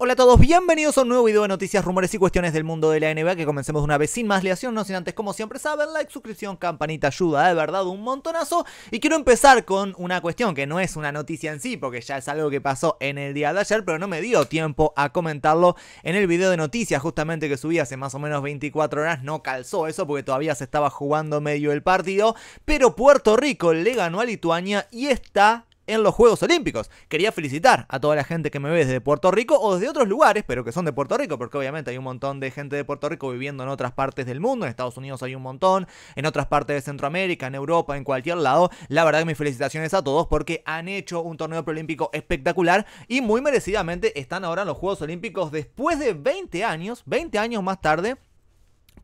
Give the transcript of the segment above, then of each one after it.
Hola a todos, bienvenidos a un nuevo video de noticias, rumores y cuestiones del mundo de la NBA que comencemos una vez sin más liación, no sin antes como siempre saben, like, suscripción, campanita, ayuda, de verdad un montonazo y quiero empezar con una cuestión que no es una noticia en sí porque ya es algo que pasó en el día de ayer pero no me dio tiempo a comentarlo en el video de noticias justamente que subí hace más o menos 24 horas, no calzó eso porque todavía se estaba jugando medio el partido pero Puerto Rico le ganó a Lituania y está en los Juegos Olímpicos. Quería felicitar a toda la gente que me ve desde Puerto Rico o desde otros lugares, pero que son de Puerto Rico, porque obviamente hay un montón de gente de Puerto Rico viviendo en otras partes del mundo, en Estados Unidos hay un montón, en otras partes de Centroamérica, en Europa, en cualquier lado. La verdad que mis felicitaciones a todos porque han hecho un torneo preolímpico espectacular y muy merecidamente están ahora en los Juegos Olímpicos después de 20 años, 20 años más tarde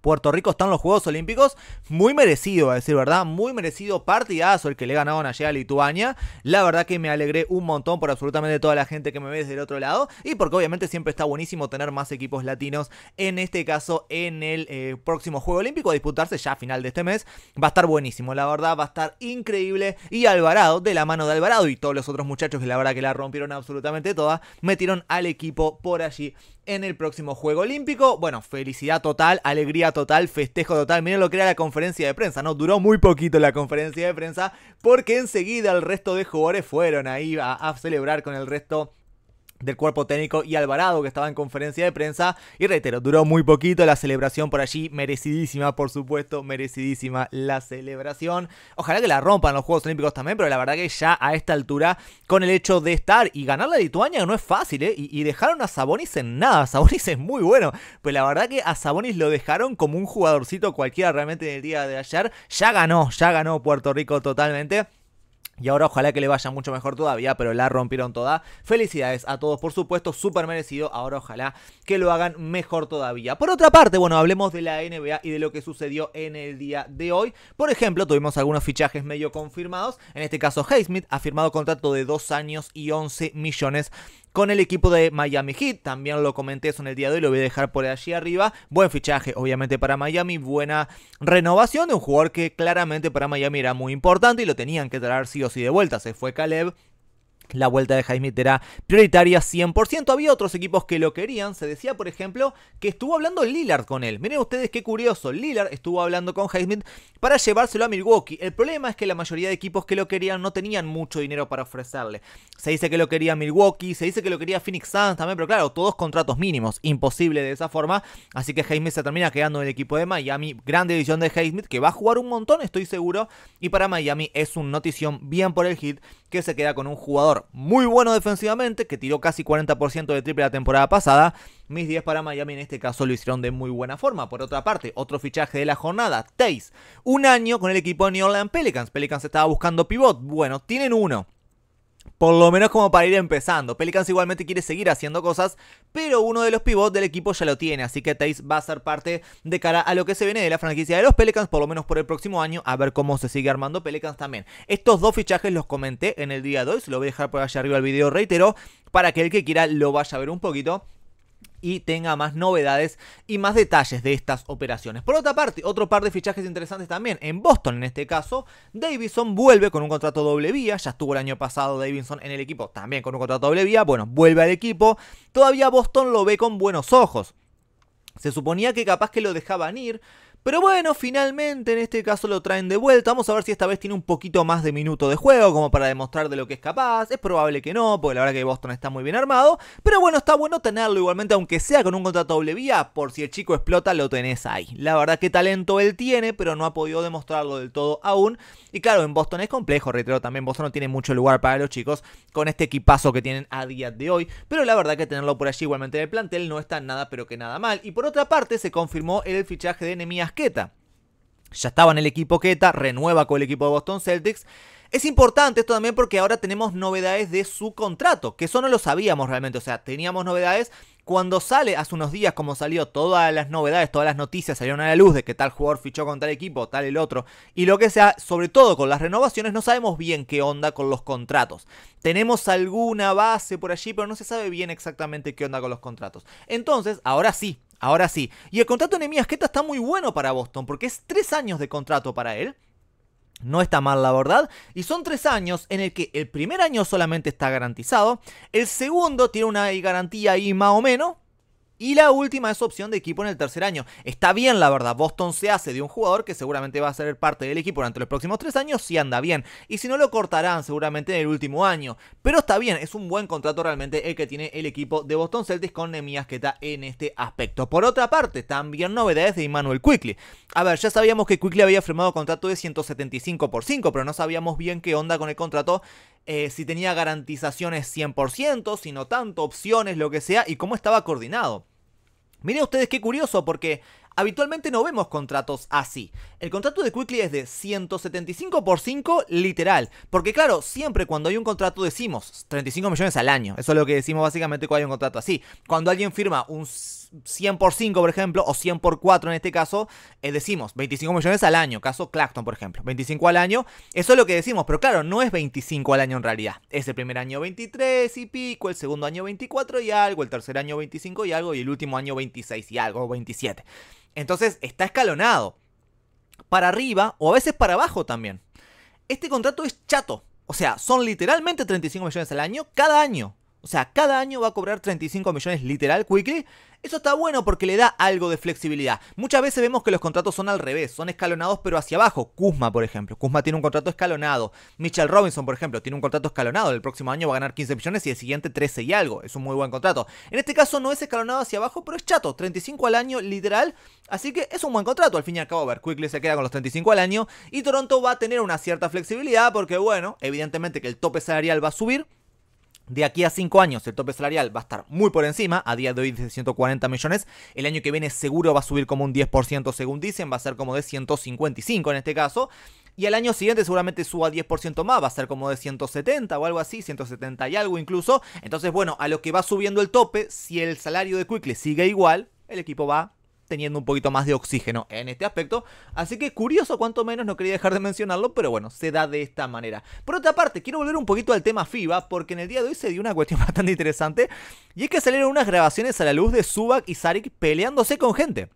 Puerto Rico están los Juegos Olímpicos. Muy merecido, a decir verdad, muy merecido partidazo el que le ganaron ayer a Lituania. La verdad que me alegré un montón por absolutamente toda la gente que me ve desde el otro lado y porque obviamente siempre está buenísimo tener más equipos latinos, en este caso en el eh, próximo Juego Olímpico, a disputarse ya a final de este mes. Va a estar buenísimo, la verdad, va a estar increíble. Y Alvarado, de la mano de Alvarado y todos los otros muchachos que la verdad que la rompieron absolutamente toda, metieron al equipo por allí en el próximo Juego Olímpico. Bueno, felicidad total, alegría total, festejo total. Miren lo que era la conferencia de prensa, ¿no? Duró muy poquito la conferencia de prensa porque enseguida el resto de jugadores fueron ahí a, a celebrar con el resto del cuerpo técnico y Alvarado que estaba en conferencia de prensa y reitero, duró muy poquito la celebración por allí, merecidísima por supuesto, merecidísima la celebración. Ojalá que la rompan los Juegos Olímpicos también, pero la verdad que ya a esta altura con el hecho de estar y ganar la Lituania no es fácil, ¿eh? Y, dejaron a Sabonis en nada, Sabonis es muy bueno, pues la verdad que a Sabonis lo dejaron como un jugadorcito cualquiera realmente en el día de ayer, ya ganó, ya ganó Puerto Rico totalmente. Y ahora ojalá que le vaya mucho mejor todavía, pero la rompieron toda. Felicidades a todos, por supuesto, súper merecido. Ahora ojalá que lo hagan mejor todavía. Por otra parte, bueno, hablemos de la NBA y de lo que sucedió en el día de hoy. Por ejemplo, tuvimos algunos fichajes medio confirmados. En este caso, Haysmith ha firmado contrato de 2 años y 11 millones con el equipo de Miami Heat. También lo comenté eso en el día de hoy, lo voy a dejar por allí arriba. Buen fichaje, obviamente, para Miami. Buena renovación de un jugador que claramente para Miami era muy importante y lo tenían que traer sí o sí de vuelta. Se fue Caleb la vuelta de Heismith era prioritaria 100%. Había otros equipos que lo querían. Se decía, por ejemplo, que estuvo hablando Lillard con él. Miren ustedes qué curioso. Lillard estuvo hablando con Highsmith para llevárselo a Milwaukee. El problema es que la mayoría de equipos que lo querían no tenían mucho dinero para ofrecerle. Se dice que lo quería Milwaukee, se dice que lo quería Phoenix Suns también, pero claro, todos contratos mínimos. Imposible de esa forma. Así que Highsmith se termina quedando en el equipo de Miami. Gran división de Highsmith que va a jugar un montón, estoy seguro. Y para Miami es un notición bien por el hit que se queda con un jugador muy bueno defensivamente, que tiró casi 40% de triple la temporada pasada. Mis 10 para Miami en este caso lo hicieron de muy buena forma. Por otra parte, otro fichaje de la jornada, Tays. Un año con el equipo de New Orleans Pelicans. Pelicans estaba buscando pivot. Bueno, tienen uno. Por lo menos como para ir empezando. Pelicans igualmente quiere seguir haciendo cosas, pero uno de los pivots del equipo ya lo tiene. Así que Tays va a ser parte de cara a lo que se viene de la franquicia de los Pelicans, por lo menos por el próximo año, a ver cómo se sigue armando Pelicans también. Estos dos fichajes los comenté en el día de hoy, se lo voy a dejar por allá arriba el video, reitero, para que el que quiera lo vaya a ver un poquito y tenga más novedades y más detalles de estas operaciones. Por otra parte, otro par de fichajes interesantes también. En Boston, en este caso, Davidson vuelve con un contrato doble vía. Ya estuvo el año pasado Davidson en el equipo también con un contrato doble vía. Bueno, vuelve al equipo. Todavía Boston lo ve con buenos ojos. Se suponía que capaz que lo dejaban ir, pero bueno, finalmente en este caso lo traen de vuelta. Vamos a ver si esta vez tiene un poquito más de minuto de juego, como para demostrar de lo que es capaz. Es probable que no, porque la verdad que Boston está muy bien armado. Pero bueno, está bueno tenerlo igualmente, aunque sea con un contrato doble vía, por si el chico explota, lo tenés ahí. La verdad que talento él tiene, pero no ha podido demostrarlo del todo aún. Y claro, en Boston es complejo, reitero también, Boston no tiene mucho lugar para los chicos con este equipazo que tienen a día de hoy. Pero la verdad que tenerlo por allí igualmente en el plantel no está nada, pero que nada mal. Y por otra parte, se confirmó el fichaje de enemías Queta. Ya estaba en el equipo Queta, renueva con el equipo de Boston Celtics. Es importante esto también porque ahora tenemos novedades de su contrato, que eso no lo sabíamos realmente, o sea, teníamos novedades cuando sale hace unos días, como salió todas las novedades, todas las noticias salieron a la luz de que tal jugador fichó con tal equipo, tal el otro, y lo que sea, sobre todo con las renovaciones, no sabemos bien qué onda con los contratos. Tenemos alguna base por allí, pero no se sabe bien exactamente qué onda con los contratos. Entonces, ahora sí, ahora sí. Y el contrato de Nehemías está muy bueno para Boston, porque es tres años de contrato para él. No está mal, la verdad. Y son tres años en el que el primer año solamente está garantizado. El segundo tiene una garantía ahí más o menos. Y la última es opción de equipo en el tercer año. Está bien, la verdad. Boston se hace de un jugador que seguramente va a ser parte del equipo durante los próximos tres años si anda bien. Y si no, lo cortarán seguramente en el último año. Pero está bien, es un buen contrato realmente el que tiene el equipo de Boston Celtics con Nemias que está en este aspecto. Por otra parte, también novedades de Immanuel Quickly. A ver, ya sabíamos que Quickly había firmado contrato de 175 por 5, pero no sabíamos bien qué onda con el contrato. Eh, si tenía garantizaciones 100%, si no tanto, opciones, lo que sea, y cómo estaba coordinado. Miren ustedes qué curioso, porque habitualmente no vemos contratos así. El contrato de Quickly es de 175 por 5 literal. Porque claro, siempre cuando hay un contrato decimos 35 millones al año. Eso es lo que decimos básicamente cuando hay un contrato así. Cuando alguien firma un 100 por 5, por ejemplo, o 100 por 4 en este caso, eh, decimos 25 millones al año, caso Clacton, por ejemplo, 25 al año, eso es lo que decimos, pero claro, no es 25 al año en realidad, es el primer año 23 y pico, el segundo año 24 y algo, el tercer año 25 y algo, y el último año 26 y algo, o 27. Entonces está escalonado, para arriba o a veces para abajo también. Este contrato es chato, o sea, son literalmente 35 millones al año cada año. O sea, cada año va a cobrar 35 millones literal Quickly. Eso está bueno porque le da algo de flexibilidad. Muchas veces vemos que los contratos son al revés, son escalonados pero hacia abajo. Kuzma, por ejemplo. Kuzma tiene un contrato escalonado. Mitchell Robinson, por ejemplo, tiene un contrato escalonado. El próximo año va a ganar 15 millones y el siguiente 13 y algo. Es un muy buen contrato. En este caso no es escalonado hacia abajo, pero es chato. 35 al año literal. Así que es un buen contrato. Al fin y al cabo, ver, Quickly se queda con los 35 al año. Y Toronto va a tener una cierta flexibilidad porque, bueno, evidentemente que el tope salarial va a subir de aquí a 5 años el tope salarial va a estar muy por encima, a día de hoy de 140 millones, el año que viene seguro va a subir como un 10% según dicen, va a ser como de 155 en este caso, y al año siguiente seguramente suba 10% más, va a ser como de 170 o algo así, 170 y algo incluso, entonces bueno, a lo que va subiendo el tope, si el salario de Quickly sigue igual, el equipo va teniendo un poquito más de oxígeno en este aspecto. Así que curioso cuanto menos, no quería dejar de mencionarlo, pero bueno, se da de esta manera. Por otra parte, quiero volver un poquito al tema FIBA, porque en el día de hoy se dio una cuestión bastante interesante, y es que salieron unas grabaciones a la luz de Subak y Sarik peleándose con gente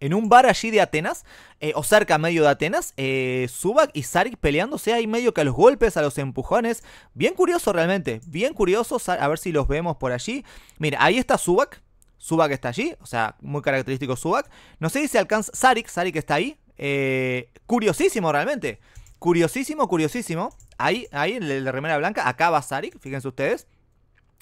en un bar allí de Atenas, eh, o cerca medio de Atenas, Subak eh, y Sarik peleándose ahí medio que a los golpes, a los empujones. Bien curioso realmente, bien curioso, a ver si los vemos por allí. Mira, ahí está Subak. Subak está allí, o sea, muy característico Subak. No sé si se alcanza Sarik, Sarik está ahí. Eh, curiosísimo realmente. Curiosísimo, curiosísimo. Ahí, ahí, en la remera blanca, acaba va Sarik, fíjense ustedes.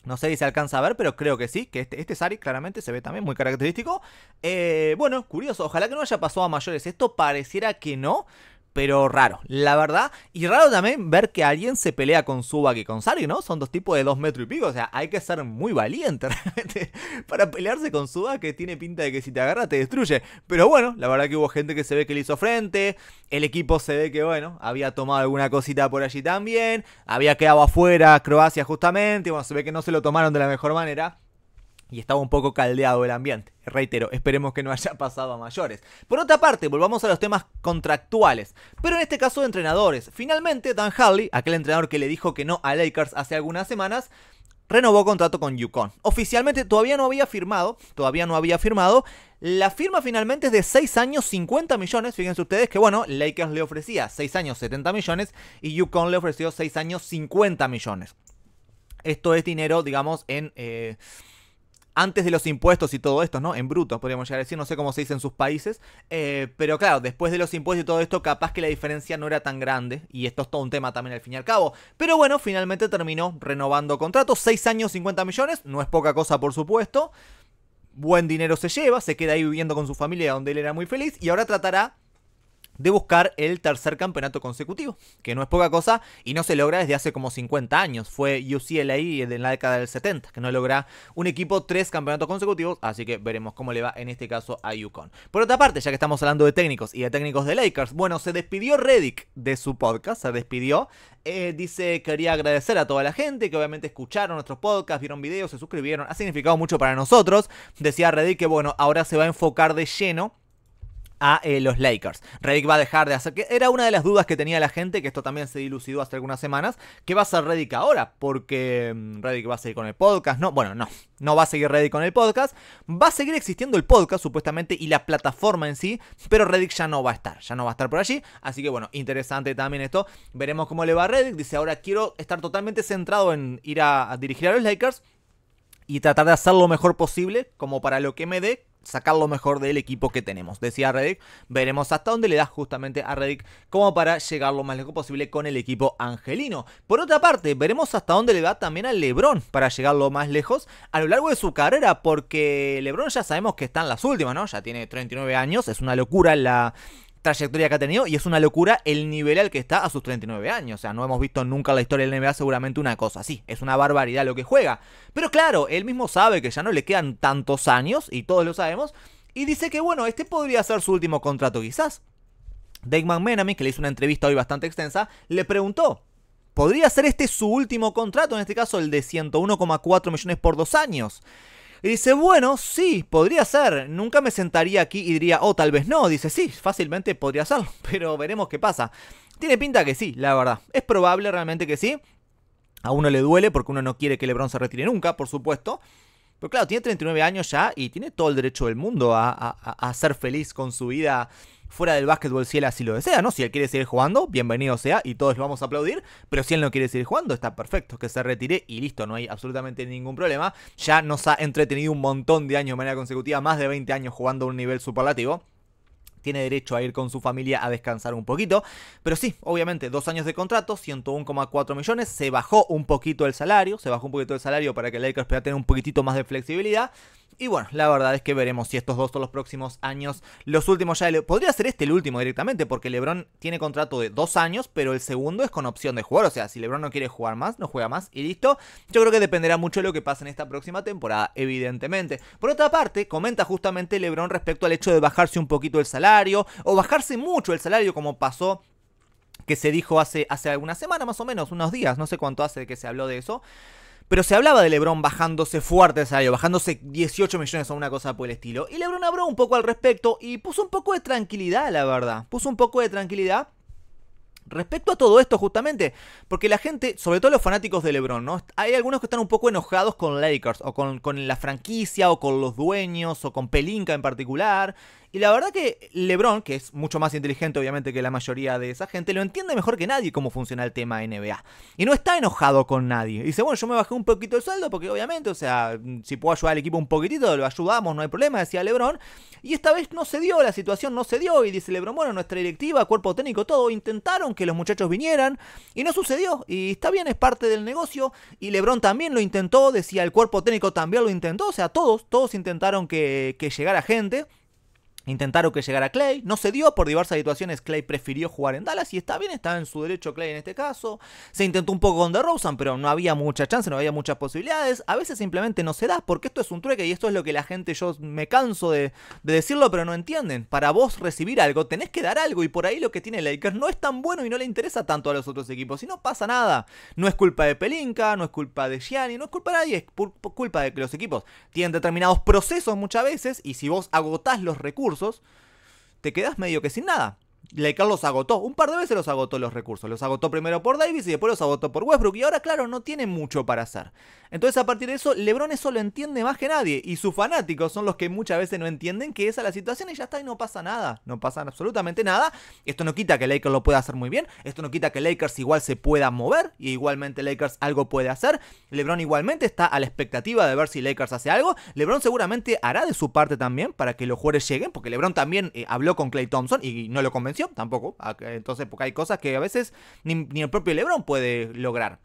No sé si se alcanza a ver, pero creo que sí, que este, este Sarik claramente se ve también muy característico. Eh, bueno, curioso, ojalá que no haya pasado a mayores. Esto pareciera que no, pero raro, la verdad. Y raro también ver que alguien se pelea con Suba que con Sari, ¿no? Son dos tipos de dos metros y pico. O sea, hay que ser muy valiente realmente para pelearse con Suba que tiene pinta de que si te agarra te destruye. Pero bueno, la verdad que hubo gente que se ve que le hizo frente. El equipo se ve que, bueno, había tomado alguna cosita por allí también. Había quedado afuera Croacia justamente. Bueno, se ve que no se lo tomaron de la mejor manera y estaba un poco caldeado el ambiente. Reitero, esperemos que no haya pasado a mayores. Por otra parte, volvamos a los temas contractuales, pero en este caso de entrenadores. Finalmente, Dan Harley, aquel entrenador que le dijo que no a Lakers hace algunas semanas, renovó contrato con UConn. Oficialmente todavía no había firmado, todavía no había firmado. La firma finalmente es de 6 años 50 millones, fíjense ustedes que bueno, Lakers le ofrecía 6 años 70 millones y UConn le ofreció 6 años 50 millones. Esto es dinero, digamos, en... Eh, antes de los impuestos y todo esto, ¿no? En bruto, podríamos llegar a decir, no sé cómo se dice en sus países, eh, pero claro, después de los impuestos y todo esto, capaz que la diferencia no era tan grande, y esto es todo un tema también al fin y al cabo. Pero bueno, finalmente terminó renovando contratos, seis años, 50 millones, no es poca cosa por supuesto, buen dinero se lleva, se queda ahí viviendo con su familia donde él era muy feliz, y ahora tratará de buscar el tercer campeonato consecutivo, que no es poca cosa y no se logra desde hace como 50 años. Fue UCLA en la década del 70, que no logra un equipo tres campeonatos consecutivos, así que veremos cómo le va en este caso a UConn Por otra parte, ya que estamos hablando de técnicos y de técnicos de Lakers, bueno, se despidió Reddick de su podcast, se despidió. Eh, dice, quería agradecer a toda la gente que obviamente escucharon nuestros podcasts, vieron videos, se suscribieron, ha significado mucho para nosotros. Decía Reddick que bueno, ahora se va a enfocar de lleno a eh, los Lakers. Reddick va a dejar de hacer, que era una de las dudas que tenía la gente, que esto también se dilucidó hace algunas semanas, ¿qué va a hacer Reddick ahora? Porque mm, Reddick va a seguir con el podcast, no, bueno, no, no va a seguir Reddick con el podcast, va a seguir existiendo el podcast supuestamente y la plataforma en sí, pero Reddick ya no va a estar, ya no va a estar por allí, así que bueno, interesante también esto, veremos cómo le va a Reddick, dice ahora quiero estar totalmente centrado en ir a, a dirigir a los Lakers, y tratar de hacer lo mejor posible, como para lo que me dé, sacar lo mejor del equipo que tenemos. Decía Reddick, veremos hasta dónde le da justamente a Reddick como para llegar lo más lejos posible con el equipo angelino. Por otra parte, veremos hasta dónde le da también a LeBron para llegar lo más lejos a lo largo de su carrera, porque LeBron ya sabemos que está en las últimas, ¿no? Ya tiene 39 años, es una locura la trayectoria que ha tenido y es una locura el nivel al que está a sus 39 años. O sea, no hemos visto nunca en la historia del NBA seguramente una cosa así. Es una barbaridad lo que juega. Pero claro, él mismo sabe que ya no le quedan tantos años y todos lo sabemos. Y dice que bueno, este podría ser su último contrato quizás. Dave Menamin que le hizo una entrevista hoy bastante extensa, le preguntó, ¿podría ser este su último contrato? En este caso el de 101,4 millones por dos años. Y dice, bueno, sí, podría ser. Nunca me sentaría aquí y diría, oh, tal vez no. Dice, sí, fácilmente podría ser, pero veremos qué pasa. Tiene pinta que sí, la verdad. Es probable realmente que sí. A uno le duele porque uno no quiere que LeBron se retire nunca, por supuesto. Pero claro, tiene 39 años ya y tiene todo el derecho del mundo a, ser feliz con su vida fuera del básquetbol si él así lo desea, ¿no? Si él quiere seguir jugando, bienvenido sea y todos lo vamos a aplaudir, pero si él no quiere seguir jugando, está perfecto, que se retire y listo, no hay absolutamente ningún problema. Ya nos ha entretenido un montón de años de manera consecutiva, más de 20 años jugando a un nivel superlativo tiene derecho a ir con su familia a descansar un poquito. Pero sí, obviamente, dos años de contrato, 101,4 millones, se bajó un poquito el salario, se bajó un poquito el salario para que Lakers pueda tener un poquitito más de flexibilidad. Y bueno, la verdad es que veremos si estos dos son los próximos años. Los últimos ya. Podría ser este el último directamente, porque LeBron tiene contrato de dos años, pero el segundo es con opción de jugar. O sea, si LeBron no quiere jugar más, no juega más y listo. Yo creo que dependerá mucho de lo que pase en esta próxima temporada, evidentemente. Por otra parte, comenta justamente LeBron respecto al hecho de bajarse un poquito el salario, o bajarse mucho el salario, como pasó que se dijo hace, hace alguna semana más o menos, unos días, no sé cuánto hace que se habló de eso pero se hablaba de LeBron bajándose fuerte el salario, bajándose 18 millones o una cosa por el estilo. Y LeBron habló un poco al respecto y puso un poco de tranquilidad, la verdad. Puso un poco de tranquilidad respecto a todo esto justamente, porque la gente, sobre todo los fanáticos de LeBron, ¿no? Hay algunos que están un poco enojados con Lakers o con, con la franquicia o con los dueños o con Pelinka en particular y la verdad que LeBron, que es mucho más inteligente obviamente que la mayoría de esa gente, lo entiende mejor que nadie cómo funciona el tema NBA. Y no está enojado con nadie. Dice, bueno, yo me bajé un poquito el sueldo porque obviamente, o sea, si puedo ayudar al equipo un poquitito, lo ayudamos, no hay problema, decía LeBron. Y esta vez no se dio, la situación no se dio. Y dice LeBron, bueno, nuestra directiva, cuerpo técnico, todo, intentaron que los muchachos vinieran y no sucedió. Y está bien, es parte del negocio. Y LeBron también lo intentó, decía el cuerpo técnico también lo intentó. O sea, todos, todos intentaron que, que llegara gente. Intentaron que llegara Clay, no se dio por diversas situaciones. Clay prefirió jugar en Dallas y está bien, está en su derecho Clay en este caso. Se intentó un poco con DeRozan, pero no había mucha chance, no había muchas posibilidades. A veces simplemente no se da porque esto es un trueque y esto es lo que la gente, yo me canso de, decirlo, pero no entienden. Para vos recibir algo tenés que dar algo y por ahí lo que tiene Lakers no es tan bueno y no le interesa tanto a los otros equipos. Y no pasa nada. No es culpa de Pelinka, no es culpa de Gianni, no es culpa de nadie, es culpa de que los equipos tienen determinados procesos muchas veces y si vos agotás los recursos te quedas medio que sin nada. Lakers los agotó, un par de veces los agotó los recursos. Los agotó primero por Davis y después los agotó por Westbrook. Y ahora, claro, no tiene mucho para hacer. Entonces, a partir de eso, LeBron eso lo entiende más que nadie. Y sus fanáticos son los que muchas veces no entienden que esa es la situación y ya está y no pasa nada. No pasa absolutamente nada. Esto no quita que Lakers lo pueda hacer muy bien. Esto no quita que Lakers igual se pueda mover. Y igualmente Lakers algo puede hacer. LeBron igualmente está a la expectativa de ver si Lakers hace algo. LeBron seguramente hará de su parte también para que los jugadores lleguen. Porque LeBron también eh, habló con Clay Thompson y no lo convenció tampoco. Ah, entonces, porque hay cosas que a veces ni, el propio LeBron puede lograr.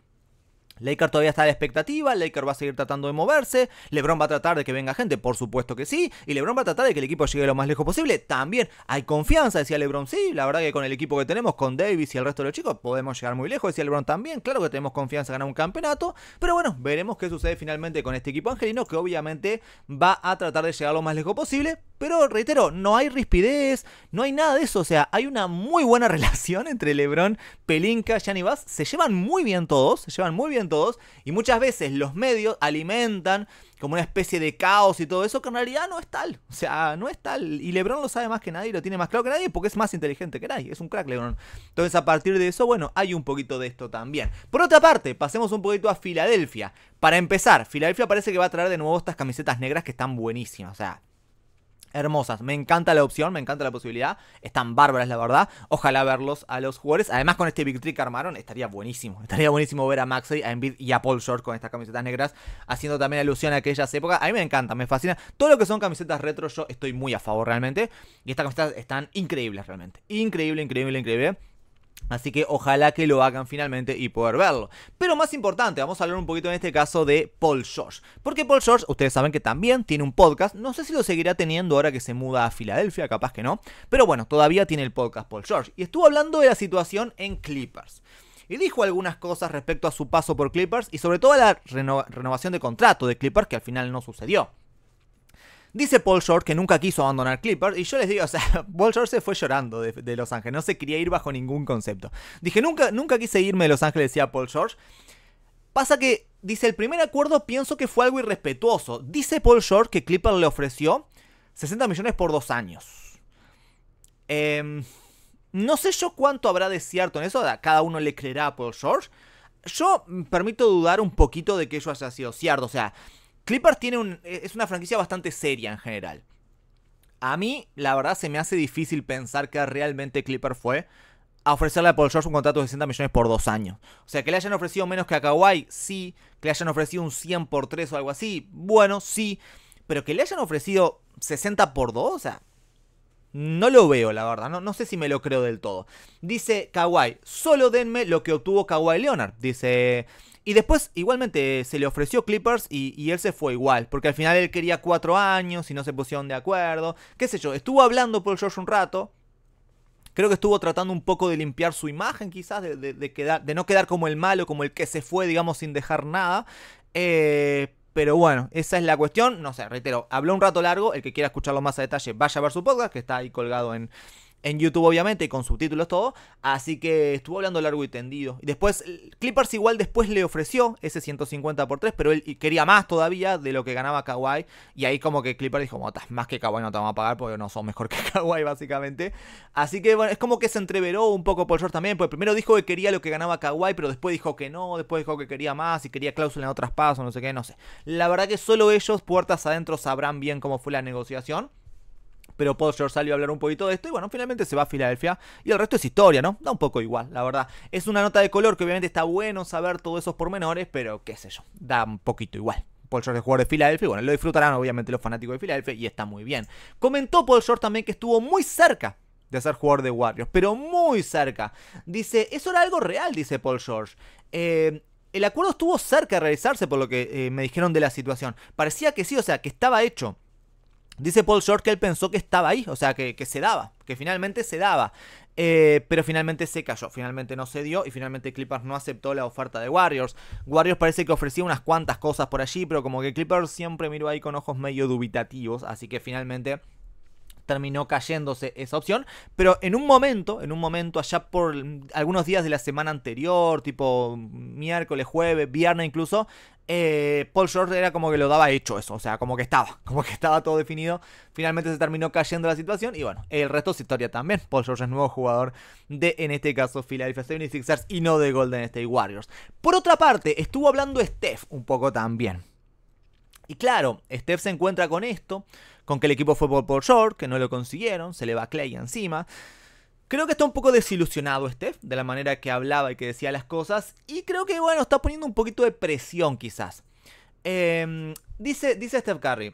Laker todavía está a la expectativa, Laker va a seguir tratando de moverse, LeBron va a tratar de que venga gente, por supuesto que sí, y LeBron va a tratar de que el equipo llegue lo más lejos posible. También hay confianza, decía LeBron, sí, la verdad que con el equipo que tenemos, con Davis y el resto de los chicos, podemos llegar muy lejos, decía LeBron también, claro que tenemos confianza en ganar un campeonato, pero bueno, veremos qué sucede finalmente con este equipo angelino, que obviamente va a tratar de llegar lo más lejos posible, pero reitero, no hay rispidez, no hay nada de eso. O sea, hay una muy buena relación entre LeBron, Pelinka, Gianni Se llevan muy bien todos, se llevan muy bien todos, y muchas veces los medios alimentan como una especie de caos y todo eso que en realidad no es tal, o sea, no es tal, y Lebron lo sabe más que nadie, lo tiene más claro que nadie, porque es más inteligente que nadie, es un crack Lebron. Entonces a partir de eso, bueno, hay un poquito de esto también. Por otra parte, pasemos un poquito a Filadelfia. Para empezar, Filadelfia parece que va a traer de nuevo estas camisetas negras que están buenísimas, o sea hermosas. Me encanta la opción, me encanta la posibilidad. Están bárbaras, la verdad. Ojalá verlos a los jugadores. Además, con este victory que armaron, estaría buenísimo. Estaría buenísimo ver a Maxey, a Embiid y a Paul Short con estas camisetas negras, haciendo también alusión a aquellas épocas. A mí me encanta, me fascina. Todo lo que son camisetas retro, yo estoy muy a favor realmente. Y estas camisetas están increíbles realmente. Increíble, increíble, increíble. Así que ojalá que lo hagan finalmente y poder verlo. Pero más importante, vamos a hablar un poquito en este caso de Paul George. Porque Paul George, ustedes saben que también tiene un podcast. No sé si lo seguirá teniendo ahora que se muda a Filadelfia, capaz que no. Pero bueno, todavía tiene el podcast Paul George. Y estuvo hablando de la situación en Clippers y dijo algunas cosas respecto a su paso por Clippers y sobre todo a la renovación de contrato de Clippers que al final no sucedió. Dice Paul George que nunca quiso abandonar Clipper. y yo les digo, o sea, Paul George se fue llorando de, Los Ángeles, no se quería ir bajo ningún concepto. Dije, nunca, nunca quise irme de Los Ángeles, decía Paul George. Pasa que, dice, el primer acuerdo pienso que fue algo irrespetuoso. Dice Paul George que Clipper le ofreció 60 millones por dos años. Em, no sé yo cuánto habrá de cierto en eso, cada uno le creerá a Paul George. Yo mm, permito dudar un poquito de que eso haya sido cierto, o sea, Clippers tiene un, e, es una franquicia bastante seria en general. A mí, la verdad, se me hace difícil pensar que realmente Clipper fue a ofrecerle a Paul George un contrato de 60 millones por dos años. O sea, que le hayan ofrecido menos que a Kawhi, sí. Que le hayan ofrecido un 100 por 3 o algo así, bueno, sí. Pero que le hayan ofrecido 60 por 2, o sea, no lo veo, la verdad. No, no sé si me lo creo del todo. Dice Kawhi, solo denme lo que obtuvo Kawhi Leonard. Dice y después, igualmente, se le ofreció Clippers y, él se fue igual. Porque al final él quería cuatro años y no se pusieron de acuerdo. Qué sé yo, estuvo hablando por George un rato. Creo que estuvo tratando un poco de limpiar su imagen, quizás, de, quedar, de no quedar como el malo, como el que se fue, digamos, sin dejar nada. Eh, pero bueno, esa es la cuestión. No sé, reitero, habló un rato largo. El que quiera escucharlo más a detalle, vaya a ver su podcast, que está ahí colgado en, en YouTube obviamente, con subtítulos todo, así que estuvo hablando largo y tendido. Y después, Clippers igual después le ofreció ese 150 por 3, pero él quería más todavía de lo que ganaba Kawhi, y ahí como que Clippers dijo, más que Kawhi no te vamos a pagar porque no son mejor que Kawhi básicamente. Así que bueno, es como que se entreveró un poco por George también, porque primero dijo que quería lo que ganaba Kawhi, pero después dijo que no, después dijo que quería más y quería cláusula en otras pasos, no sé qué, no sé. La verdad que solo ellos, puertas adentro, sabrán bien cómo fue la negociación. Pero Paul George salió a hablar un poquito de esto y bueno, finalmente se va a Filadelfia y el resto es historia, ¿no? Da un poco igual, la verdad. Es una nota de color que obviamente está bueno saber todos esos pormenores, pero qué sé yo, da un poquito igual. Paul George es jugador de Filadelfia y bueno, lo disfrutarán obviamente los fanáticos de Filadelfia y está muy bien. Comentó Paul George también que estuvo muy cerca de ser jugador de Warriors, pero muy cerca. Dice, eso era algo real, dice Paul George. Eh, el acuerdo estuvo cerca de realizarse por lo que eh, me dijeron de la situación. Parecía que sí, o sea, que estaba hecho Dice Paul Short que él pensó que estaba ahí, o sea, que, se daba, que finalmente se daba. Eh, pero finalmente se cayó, finalmente no se dio y finalmente Clippers no aceptó la oferta de Warriors. Warriors parece que ofrecía unas cuantas cosas por allí, pero como que Clippers siempre miró ahí con ojos medio dubitativos, así que finalmente terminó cayéndose esa opción, pero en un momento, en un momento allá por algunos días de la semana anterior, tipo miércoles, jueves, viernes incluso, eh, Paul George era como que lo daba hecho eso, o sea, como que estaba, como que estaba todo definido. Finalmente se terminó cayendo la situación y bueno, el resto es historia también. Paul George es nuevo jugador de, en este caso, Philadelphia 76ers y no de Golden State Warriors. Por otra parte, estuvo hablando Steph un poco también. Y claro, Steph se encuentra con esto con que el equipo fue por, short, que no lo consiguieron, se le va Clay encima. Creo que está un poco desilusionado Steph de la manera que hablaba y que decía las cosas. Y creo que, bueno, está poniendo un poquito de presión quizás. Em, dice, dice Steph Curry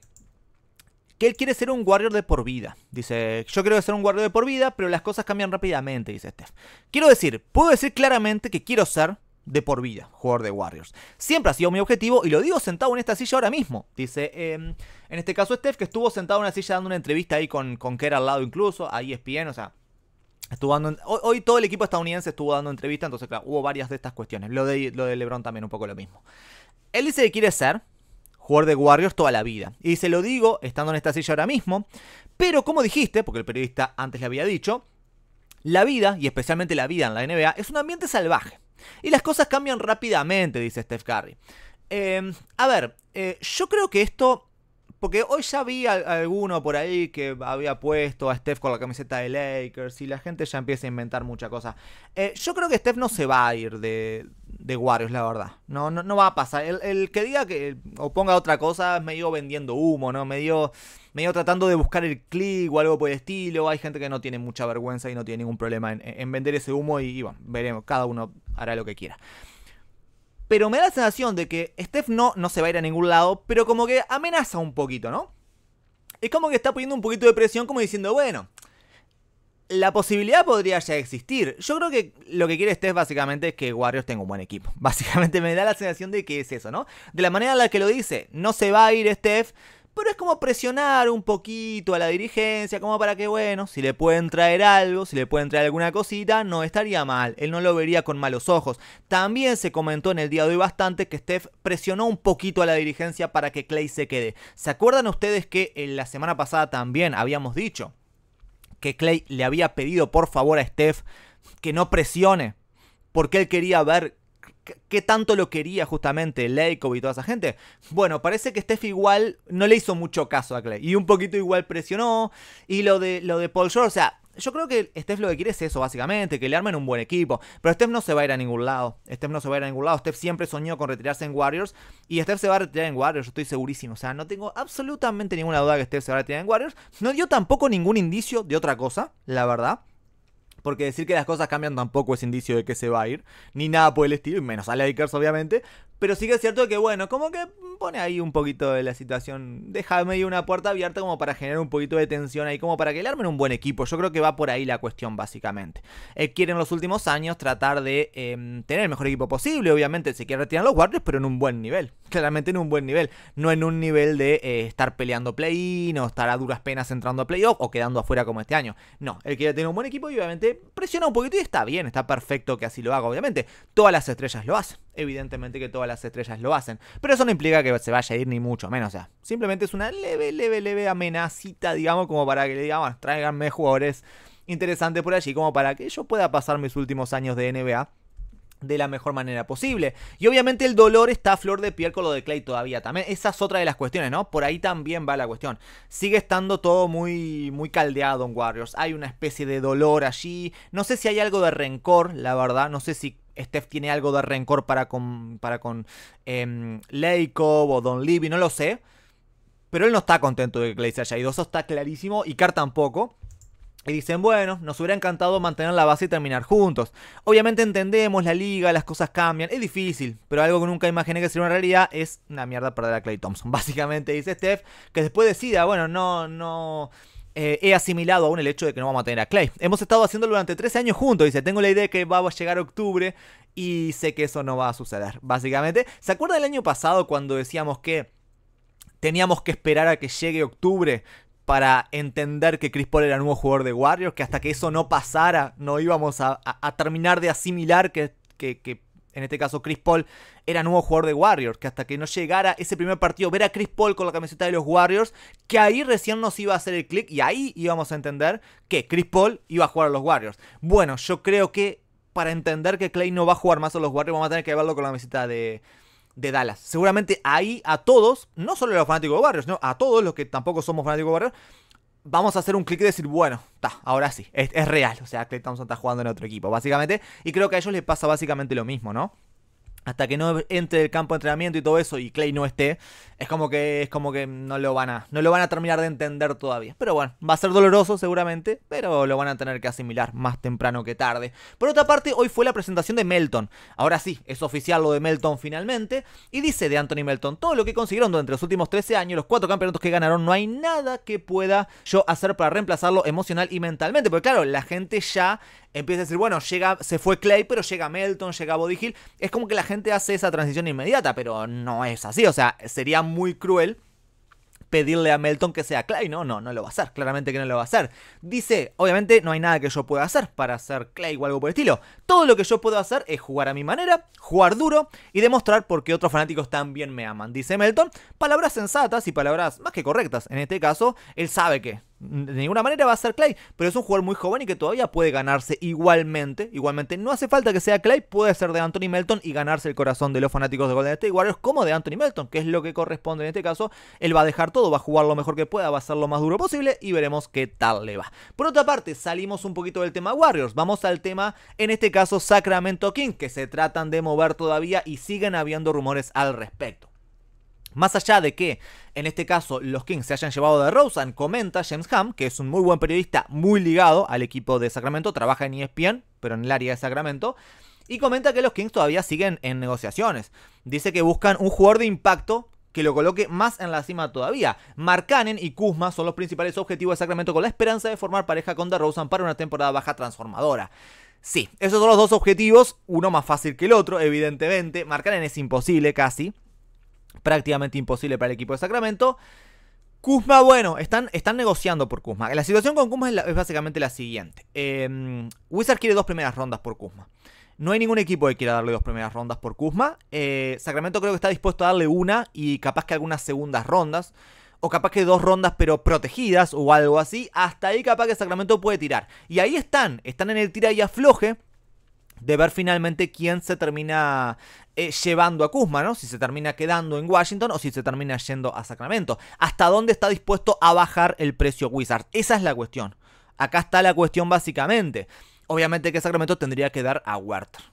que él quiere ser un warrior de por vida. Dice, yo quiero ser un warrior de por vida, pero las cosas cambian rápidamente, dice Steph. Quiero decir, puedo decir claramente que quiero ser, de por vida, jugador de Warriors. Siempre ha sido mi objetivo y lo digo sentado en esta silla ahora mismo. Dice, em, en este caso Steph, que estuvo sentado en una silla dando una entrevista ahí con, con Kerr al lado incluso, ahí ESPN, o sea, estuvo dando, hoy, todo el equipo estadounidense estuvo dando entrevista, entonces claro, hubo varias de estas cuestiones. Lo de, lo de LeBron también un poco lo mismo. Él dice que quiere ser jugador de Warriors toda la vida. Y se lo digo estando en esta silla ahora mismo, pero como dijiste, porque el periodista antes le había dicho, la vida, y especialmente la vida en la NBA, es un ambiente salvaje. Y las cosas cambian rápidamente, dice Steph Curry. Em, a ver, eh, yo creo que esto porque hoy ya vi a, alguno por ahí que había puesto a Steph con la camiseta de Lakers y la gente ya empieza a inventar mucha cosa. Eh, yo creo que Steph no se va a ir de, de es la verdad. No, no, va a pasar. El, que diga que o ponga otra cosa es medio vendiendo humo, ¿no? Medio, medio tratando de buscar el click o algo por el estilo. Hay gente que no tiene mucha vergüenza y no tiene ningún problema en, vender ese humo y, bueno, veremos. Cada uno hará lo que quiera. Pero me da la sensación de que Steph no, no se va a ir a ningún lado, pero como que amenaza un poquito, ¿no? Es como que está poniendo un poquito de presión como diciendo, bueno, la posibilidad podría ya existir. Yo creo que lo que quiere Steph básicamente es que Warriors tenga un buen equipo. Básicamente me da la sensación de que es eso, ¿no? De la manera en la que lo dice, no se va a ir Steph, pero es como presionar un poquito a la dirigencia, como para que, bueno, si le pueden traer algo, si le pueden traer alguna cosita, no estaría mal. Él no lo vería con malos ojos. También se comentó en el día de hoy bastante que Steph presionó un poquito a la dirigencia para que Clay se quede. ¿Se acuerdan ustedes que en la semana pasada también habíamos dicho? que Clay le había pedido por favor a Steph que no presione, porque él quería ver qué tanto lo quería justamente Leikov y toda esa gente. Bueno, parece que Steph igual no le hizo mucho caso a Clay. Y un poquito igual presionó. Y lo de, lo de Paul George, o sea, yo creo que Steph lo que quiere es eso, básicamente, que le armen un buen equipo. Pero Steph no se va a ir a ningún lado. Steph no se va a ir a ningún lado. Steph siempre soñó con retirarse en Warriors. Y Steph se va a retirar en Warriors, estoy segurísimo. O sea, no tengo absolutamente ninguna duda que Steph se va a retirar en Warriors. No dio tampoco ningún indicio de otra cosa, la verdad. Porque decir que las cosas cambian tampoco es indicio de que se va a ir, ni nada por el estilo, menos a Lakers obviamente. Pero sí que es cierto que, bueno, como que pone ahí un poquito de la situación. Deja medio una puerta abierta como para generar un poquito de tensión ahí, como para que le armen un buen equipo. Yo creo que va por ahí la cuestión, básicamente. Eh, quiere en los últimos años tratar de em, tener el mejor equipo posible. Obviamente se quiere retirar los guardias, pero en un buen nivel. Claramente en un buen nivel. No en un nivel de eh, estar peleando play-in o estar a duras penas entrando a playoff o quedando afuera como este año. No, él quiere tener un buen equipo y obviamente presiona un poquito y está bien, está perfecto que así lo haga, obviamente. Todas las estrellas lo hacen evidentemente que todas las estrellas lo hacen. Pero eso no implica que se vaya a ir ni mucho menos. O sea, simplemente es una leve, leve, leve amenacita, digamos, como para que le digamos, ah, traigan jugadores interesantes por allí, como para que yo pueda pasar mis últimos años de NBA de la mejor manera posible. Y obviamente el dolor está a flor de piel con lo de Clay todavía. También esa es otra de las cuestiones, ¿no? Por ahí también va la cuestión. Sigue estando todo muy, muy caldeado en Warriors. Hay una especie de dolor allí. No sé si hay algo de rencor, la verdad. No sé si Steph tiene algo de rencor para con, para con em, o Don Levy, no lo sé. Pero él no está contento de que Clay se haya ido, eso está clarísimo, y Carr tampoco. Y dicen, bueno, nos hubiera encantado mantener la base y terminar juntos. Obviamente entendemos la liga, las cosas cambian, es difícil, pero algo que nunca imaginé que sería una realidad es una mierda perder a Clay Thompson. Básicamente dice Steph, que después decida, bueno, no, no, eh, he asimilado aún el hecho de que no vamos a tener a Clay. Hemos estado haciendo durante tres años juntos. Dice, tengo la idea que vamos a llegar octubre y sé que eso no va a suceder. Básicamente, ¿se acuerda del año pasado cuando decíamos que teníamos que esperar a que llegue octubre para entender que Chris Paul era nuevo jugador de Warriors? Que hasta que eso no pasara no íbamos a, terminar de asimilar que, que en este caso Chris Paul, era nuevo jugador de Warriors, que hasta que no llegara ese primer partido, ver a Chris Paul con la camiseta de los Warriors, que ahí recién nos iba a hacer el click y ahí íbamos a entender que Chris Paul iba a jugar a los Warriors. Bueno, yo creo que para entender que Clay no va a jugar más a los Warriors, vamos a tener que verlo con la camiseta de, de Dallas. Seguramente ahí a todos, no solo a los fanáticos de Warriors, no, a todos los que tampoco somos fanáticos de Warriors, vamos a hacer un clic y decir, bueno, está, ahora sí, es, real. O sea, Clay Thompson está jugando en otro equipo, básicamente. Y creo que a ellos les pasa básicamente lo mismo, ¿no? hasta que no entre el campo de entrenamiento y todo eso y Clay no esté, es como que es como que no lo van a no lo van a terminar de entender todavía. Pero bueno, va a ser doloroso seguramente, pero lo van a tener que asimilar más temprano que tarde. Por otra parte, hoy fue la presentación de Melton. Ahora sí, es oficial lo de Melton finalmente y dice de Anthony Melton, todo lo que consiguieron durante los últimos 13 años, los cuatro campeonatos que ganaron, no hay nada que pueda yo hacer para reemplazarlo emocional y mentalmente, porque claro, la gente ya empieza a decir, bueno, llega se fue Clay, pero llega Melton, llega Body es como que la gente gente hace esa transición inmediata, pero no es así. O sea, sería muy cruel pedirle a Melton que sea Clay. No, no, no lo va a hacer. Claramente que no lo va a hacer. Dice, obviamente no hay nada que yo pueda hacer para ser Clay o algo por el estilo. Todo lo que yo puedo hacer es jugar a mi manera, jugar duro y demostrar por qué otros fanáticos también me aman. Dice Melton, palabras sensatas y palabras más que correctas. En este caso, él sabe que de ninguna manera va a ser Clay, pero es un jugador muy joven y que todavía puede ganarse igualmente. Igualmente, no hace falta que sea Clay, puede ser de Anthony Melton y ganarse el corazón de los fanáticos de Golden State Warriors como de Anthony Melton, que es lo que corresponde en este caso. Él va a dejar todo, va a jugar lo mejor que pueda, va a ser lo más duro posible y veremos qué tal le va. Por otra parte, salimos un poquito del tema Warriors, vamos al tema, en este caso, Sacramento King, que se tratan de mover todavía y siguen habiendo rumores al respecto. Más allá de que, en este caso, los Kings se hayan llevado de Rosen, comenta James Ham, que es un muy buen periodista, muy ligado al equipo de Sacramento, trabaja en ESPN, pero en el área de Sacramento, y comenta que los Kings todavía siguen en negociaciones. Dice que buscan un jugador de impacto que lo coloque más en la cima todavía. Cannon y Kuzma son los principales objetivos de Sacramento con la esperanza de formar pareja con DeRozan para una temporada baja transformadora. Sí, esos son los dos objetivos, uno más fácil que el otro, evidentemente. Cannon es imposible casi prácticamente imposible para el equipo de Sacramento. Kuzma, bueno, están, están negociando por Kuzma. La situación con Kuzma es, básicamente la siguiente. Em, Wizard quiere dos primeras rondas por Kuzma. No hay ningún equipo que quiera darle dos primeras rondas por Kuzma. Eh, Sacramento creo que está dispuesto a darle una y capaz que algunas segundas rondas. O capaz que dos rondas pero protegidas o algo así. Hasta ahí capaz que Sacramento puede tirar. Y ahí están. Están en el tira y afloje de ver finalmente quién se termina eh, llevando a Kuzma, ¿no? Si se termina quedando en Washington o si se termina yendo a Sacramento. ¿Hasta dónde está dispuesto a bajar el precio Wizards? Esa es la cuestión. Acá está la cuestión básicamente. Obviamente que Sacramento tendría que dar a Werther.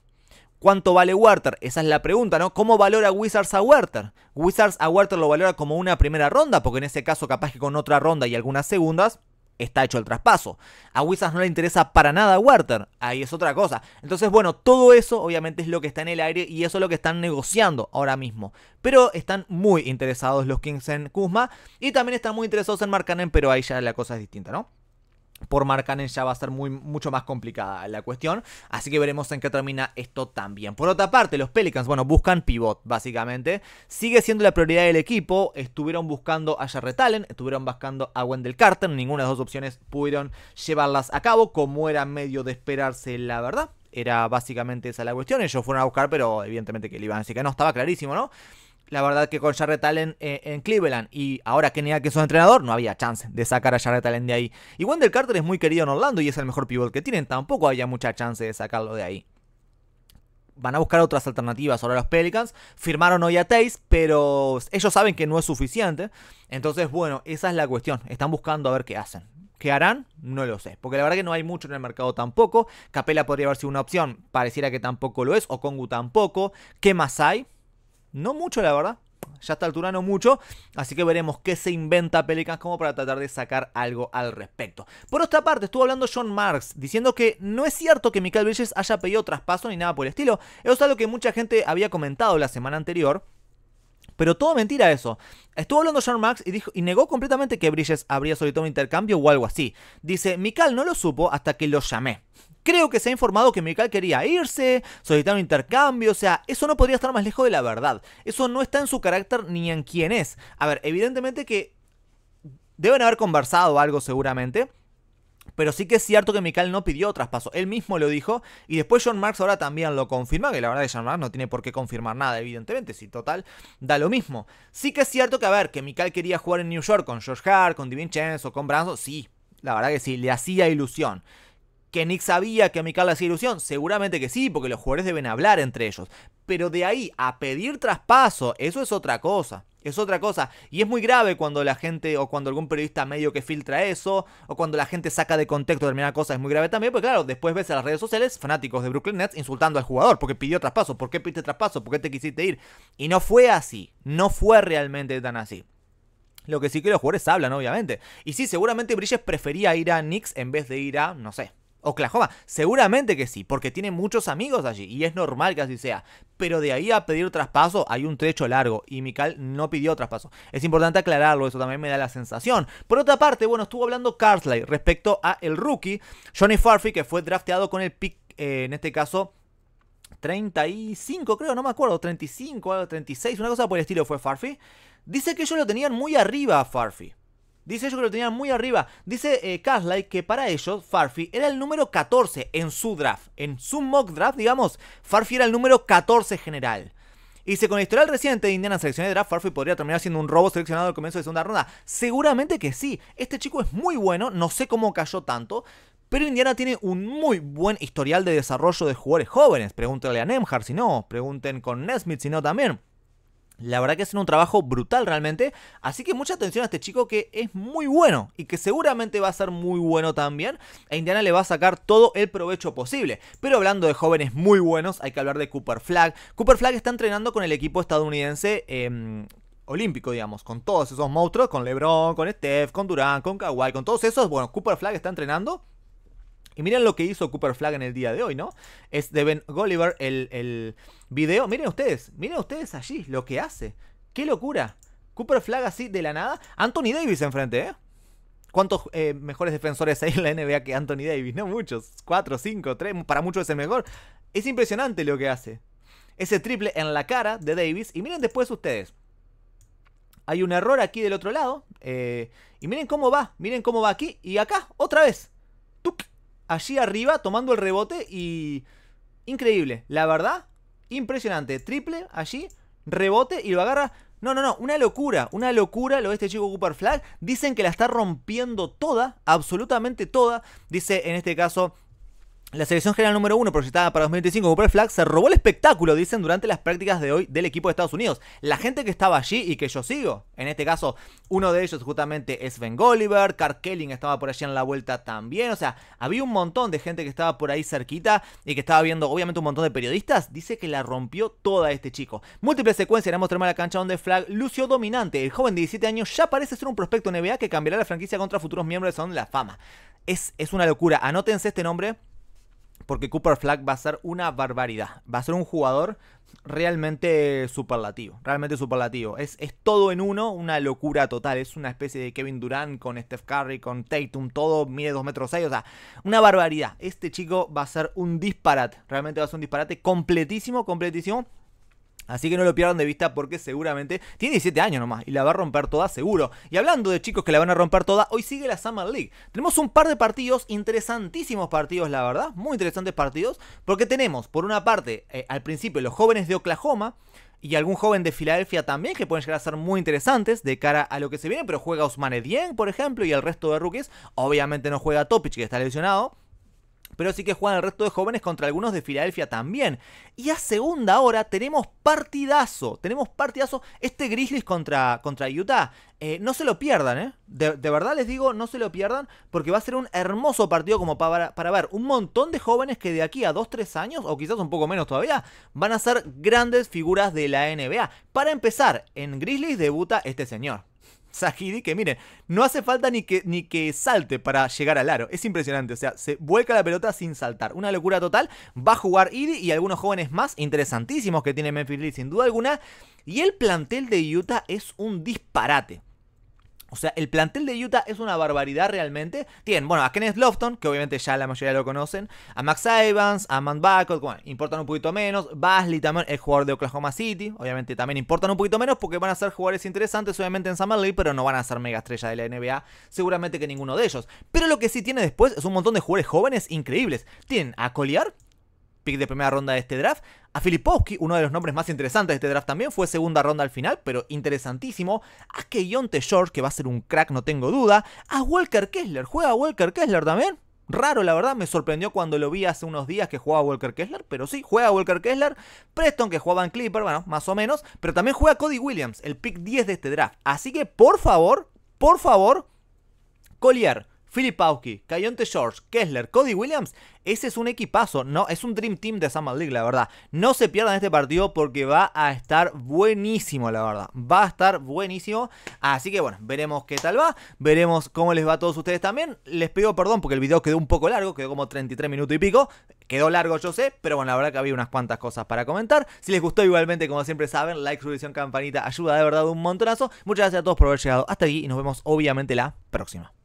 ¿Cuánto vale Werther? Esa es la pregunta, ¿no? ¿Cómo valora Wizards a Werther? Wizards a Werther lo valora como una primera ronda, porque en ese caso capaz que con otra ronda y algunas segundas está hecho el traspaso. A Wizards no le interesa para nada a Werther, ahí es otra cosa. Entonces, bueno, todo eso obviamente es lo que está en el aire y eso es lo que están negociando ahora mismo. Pero están muy interesados los Kings en Kuzma y también están muy interesados en Markanen. pero ahí ya la cosa es distinta, ¿no? por Marcanen ya va a ser muy, mucho más complicada la cuestión. Así que veremos en qué termina esto también. Por otra parte, los Pelicans, bueno, buscan pivot, básicamente. Sigue siendo la prioridad del equipo. Estuvieron buscando a Jarrett Allen, estuvieron buscando a Wendell Carter. Ninguna de las dos opciones pudieron llevarlas a cabo, como era medio de esperarse, la verdad. Era básicamente esa la cuestión. Ellos fueron a buscar, pero evidentemente que le iban a decir que no, estaba clarísimo, ¿no? la verdad que con Jarrett Allen eh, en Cleveland y ahora que a que es su entrenador, no había chance de sacar a Jarrett Allen de ahí. Y Wendell Carter es muy querido en Orlando y es el mejor pivot que tienen, tampoco había mucha chance de sacarlo de ahí. Van a buscar otras alternativas ahora los Pelicans. Firmaron hoy a Tays, pero ellos saben que no es suficiente. Entonces, bueno, esa es la cuestión. Están buscando a ver qué hacen. ¿Qué harán? No lo sé. Porque la verdad que no hay mucho en el mercado tampoco. Capela podría haber sido una opción. Pareciera que tampoco lo es. o Kongu tampoco. ¿Qué más hay? No mucho, la verdad. Ya está altura no mucho, así que veremos qué se inventa Pelicans como para tratar de sacar algo al respecto. Por otra parte, estuvo hablando John Marks diciendo que no es cierto que Michael Bridges haya pedido traspaso ni nada por el estilo. Eso es algo que mucha gente había comentado la semana anterior. Pero todo mentira eso. Estuvo hablando John Max y, dijo, y negó completamente que Bridges habría solicitado un intercambio o algo así. Dice, Mikal no lo supo hasta que lo llamé. Creo que se ha informado que Mikal quería irse, solicitar un intercambio, o sea, eso no podría estar más lejos de la verdad. Eso no está en su carácter ni en quién es. A ver, evidentemente que deben haber conversado algo seguramente. Pero sí que es cierto que Mikal no pidió traspaso, él mismo lo dijo, y después John Marks ahora también lo confirma, que la verdad que John Marks no tiene por qué confirmar nada, evidentemente, si total, da lo mismo. Sí que es cierto que, a ver, que Mikal quería jugar en New York con George Hart, con o con Branson, sí, la verdad que sí, le hacía ilusión. ¿Que Nick sabía que a le hacía ilusión? Seguramente que sí, porque los jugadores deben hablar entre ellos. Pero de ahí a pedir traspaso, eso es otra cosa. Es otra cosa. Y es muy grave cuando la gente o cuando algún periodista medio que filtra eso, o cuando la gente saca de contexto determinada cosa, es muy grave también, porque claro, después ves a las redes sociales fanáticos de Brooklyn Nets insultando al jugador, porque pidió traspaso, ¿por qué pidiste traspaso? ¿Por qué te quisiste ir? Y no fue así, no fue realmente tan así. Lo que sí que los jugadores hablan, obviamente. Y sí, seguramente Bridges prefería ir a Knicks en vez de ir a, no sé, Oklahoma, seguramente que sí, porque tiene muchos amigos allí y es normal que así sea. Pero de ahí a pedir traspaso hay un trecho largo y Mical no pidió traspaso. Es importante aclararlo, eso también me da la sensación. Por otra parte, bueno, estuvo hablando Carsley respecto a el rookie Johnny Farfi que fue drafteado con el pick, eh, en este caso 35 creo, no me acuerdo, 35, 36, una cosa por el estilo fue Farfi. Dice que ellos lo tenían muy arriba a Farfi. Dice ellos que lo tenían muy arriba. Dice eh, que para ellos Farfi era el número 14 en su draft. En su mock draft, digamos, Farfi era el número 14 general. Dice, con el historial reciente de Indiana selección de draft, Farfi podría terminar siendo un robo seleccionado al comienzo de segunda ronda. Seguramente que sí. Este chico es muy bueno, no sé cómo cayó tanto. Pero Indiana tiene un muy buen historial de desarrollo de jugadores jóvenes. Pregúntenle a Nemhard si no, pregunten con Nesmith si no también. La verdad que hacen un trabajo brutal realmente. Así que mucha atención a este chico que es muy bueno y que seguramente va a ser muy bueno también. E Indiana le va a sacar todo el provecho posible. Pero hablando de jóvenes muy buenos, hay que hablar de Cooper Flag. Cooper Flag está entrenando con el equipo estadounidense. Em, olímpico, digamos, con todos esos monstruos, con LeBron, con Steph, con Durán, con Kawhi, con todos esos. Bueno, Cooper Flag está entrenando y miren lo que hizo Cooper Flag en el día de hoy, ¿no? Es de Ben Gulliver el, video. Miren ustedes, miren ustedes allí lo que hace. ¡Qué locura! Cooper Flag así de la nada. Anthony Davis enfrente, ¿eh? ¿Cuántos eh, mejores defensores hay en la NBA que Anthony Davis? No muchos. Cuatro, cinco, tres. Para muchos es el mejor. Es impresionante lo que hace. Ese triple en la cara de Davis. Y miren después ustedes. Hay un error aquí del otro lado. Eh, y miren cómo va. Miren cómo va aquí. Y acá, otra vez. Tuk, allí arriba tomando el rebote y... Increíble, la verdad, impresionante. Triple allí, rebote y lo agarra. No, no, no, una locura, una locura lo de este chico Cooper Flag. Dicen que la está rompiendo toda, absolutamente toda. Dice en este caso la selección general número uno proyectada para 2025 como el Flag se robó el espectáculo, dicen durante las prácticas de hoy del equipo de Estados Unidos. La gente que estaba allí y que yo sigo, en este caso, uno de ellos justamente es Ben Golliver. Carl Kelling estaba por allí en la vuelta también, o sea, había un montón de gente que estaba por ahí cerquita y que estaba viendo, obviamente, un montón de periodistas. Dice que la rompió toda este chico. Múltiples secuencias en mostramos la cancha donde Flag lució dominante. El joven de 17 años ya parece ser un prospecto NBA que cambiará la franquicia contra futuros miembros de la Fama. Es, es una locura. Anótense este nombre porque Cooper Flack va a ser una barbaridad. Va a ser un jugador realmente superlativo, realmente superlativo. Es, es todo en uno, una locura total. Es una especie de Kevin Durant con Steph Curry, con Tatum, todo mide 2 metros 6, o sea, una barbaridad. Este chico va a ser un disparate, realmente va a ser un disparate completísimo, completísimo. Así que no lo pierdan de vista porque seguramente tiene 17 años nomás y la va a romper toda seguro. Y hablando de chicos que la van a romper toda, hoy sigue la Summer League. Tenemos un par de partidos, interesantísimos partidos la verdad, muy interesantes partidos, porque tenemos por una parte eh, al principio los jóvenes de Oklahoma, y algún joven de Filadelfia también que pueden llegar a ser muy interesantes de cara a lo que se viene, pero juega Osman Dien, por ejemplo, y el resto de rookies. Obviamente no juega Topic, que está lesionado pero sí que juegan el resto de jóvenes contra algunos de Filadelfia también. Y a segunda hora tenemos partidazo, tenemos partidazo este Grizzlies contra, contra Utah. Eh, no se lo pierdan, ¿eh? De, verdad les digo, no se lo pierdan, porque va a ser un hermoso partido como para, para ver un montón de jóvenes que de aquí a 2-3 años, o quizás un poco menos todavía, van a ser grandes figuras de la NBA. Para empezar, en Grizzlies debuta este señor. Sahidi que miren, no hace falta ni que, ni que salte para llegar al aro. Es impresionante, o sea, se vuelca la pelota sin saltar. Una locura total. Va a jugar Idi y algunos jóvenes más interesantísimos que tiene Memphis sin duda alguna. Y el plantel de Utah es un disparate. O sea, el plantel de Utah es una barbaridad realmente. Tienen, bueno, a Kenneth Lofton, que obviamente ya la mayoría lo conocen, a Max Evans, a Man Bacot, bueno, importan un poquito menos, Basley también, el jugador de Oklahoma City, obviamente también importan un poquito menos porque van a ser jugadores interesantes obviamente en Summer League, pero no van a ser mega estrella de la NBA, seguramente que ninguno de ellos. Pero lo que sí tiene después es un montón de jugadores jóvenes increíbles. Tienen a Collier, de primera ronda de este draft. A Filipowski, uno de los nombres más interesantes de este draft también, fue segunda ronda al final, pero interesantísimo. A Keyonte George, que va a ser un crack, no tengo duda. A Walker Kessler, juega Walker Kessler también. Raro, la verdad, me sorprendió cuando lo vi hace unos días que jugaba Walker Kessler, pero sí, juega Walker Kessler. Preston, que jugaba en Clipper, bueno, más o menos, pero también juega Cody Williams, el pick 10 de este draft. Así que, por favor, por favor, Collier, Philip Pauki, Cayonte George, Kessler, Cody Williams, ese es un equipazo, no, es un Dream Team de Summer League, la verdad. No se pierdan este partido porque va a estar buenísimo, la verdad. Va a estar buenísimo. Así que bueno, veremos qué tal va. Veremos cómo les va a todos ustedes también. Les pido perdón porque el video quedó un poco largo, quedó como 33 minutos y pico. Quedó largo, yo sé, pero bueno, la verdad que había unas cuantas cosas para comentar. Si les gustó, igualmente, como siempre saben, like, suscripción, campanita, ayuda de verdad un montonazo. Muchas gracias a todos por haber llegado hasta aquí y nos vemos obviamente la próxima.